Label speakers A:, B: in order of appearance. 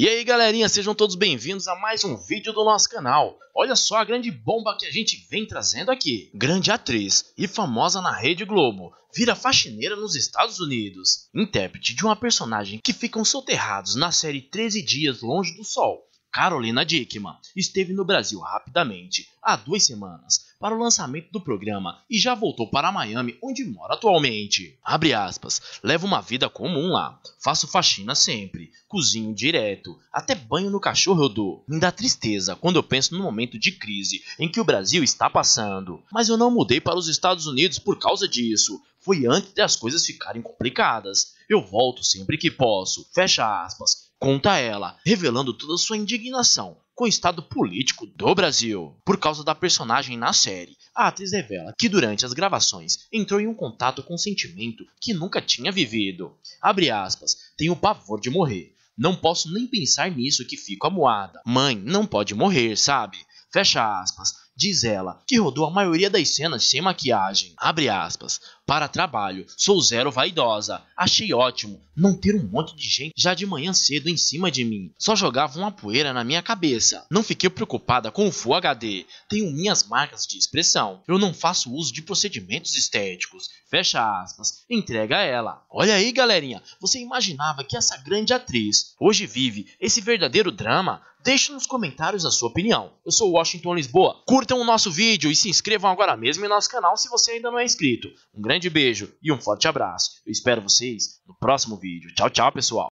A: E aí galerinha, sejam todos bem-vindos a mais um vídeo do nosso canal. Olha só a grande bomba que a gente vem trazendo aqui. Grande atriz e famosa na Rede Globo, vira faxineira nos Estados Unidos. Intérprete de uma personagem que ficam soterrados na série 13 Dias Longe do Sol, Carolina Dickman esteve no Brasil rapidamente, há duas semanas, para o lançamento do programa e já voltou para Miami, onde mora atualmente. Abre aspas, levo uma vida comum lá, faço faxina sempre, cozinho direto, até banho no cachorro eu dou. Me dá tristeza quando eu penso no momento de crise em que o Brasil está passando. Mas eu não mudei para os Estados Unidos por causa disso. Foi antes das coisas ficarem complicadas. Eu volto sempre que posso. Fecha aspas conta ela, revelando toda sua indignação com o estado político do Brasil. Por causa da personagem na série, a atriz revela que durante as gravações entrou em um contato com um sentimento que nunca tinha vivido. Abre aspas, tenho pavor de morrer. Não posso nem pensar nisso que fico amuada. Mãe, não pode morrer, sabe? Fecha aspas diz ela, que rodou a maioria das cenas sem maquiagem. Abre aspas. Para trabalho, sou zero vaidosa. Achei ótimo não ter um monte de gente já de manhã cedo em cima de mim. Só jogava uma poeira na minha cabeça. Não fiquei preocupada com o Full HD. Tenho minhas marcas de expressão. Eu não faço uso de procedimentos estéticos. Fecha aspas. Entrega ela. Olha aí, galerinha. Você imaginava que essa grande atriz hoje vive esse verdadeiro drama? Deixe nos comentários a sua opinião. Eu sou Washington Lisboa. Curtam o nosso vídeo e se inscrevam agora mesmo em nosso canal se você ainda não é inscrito. Um grande beijo e um forte abraço. Eu espero vocês no próximo vídeo. Tchau, tchau, pessoal.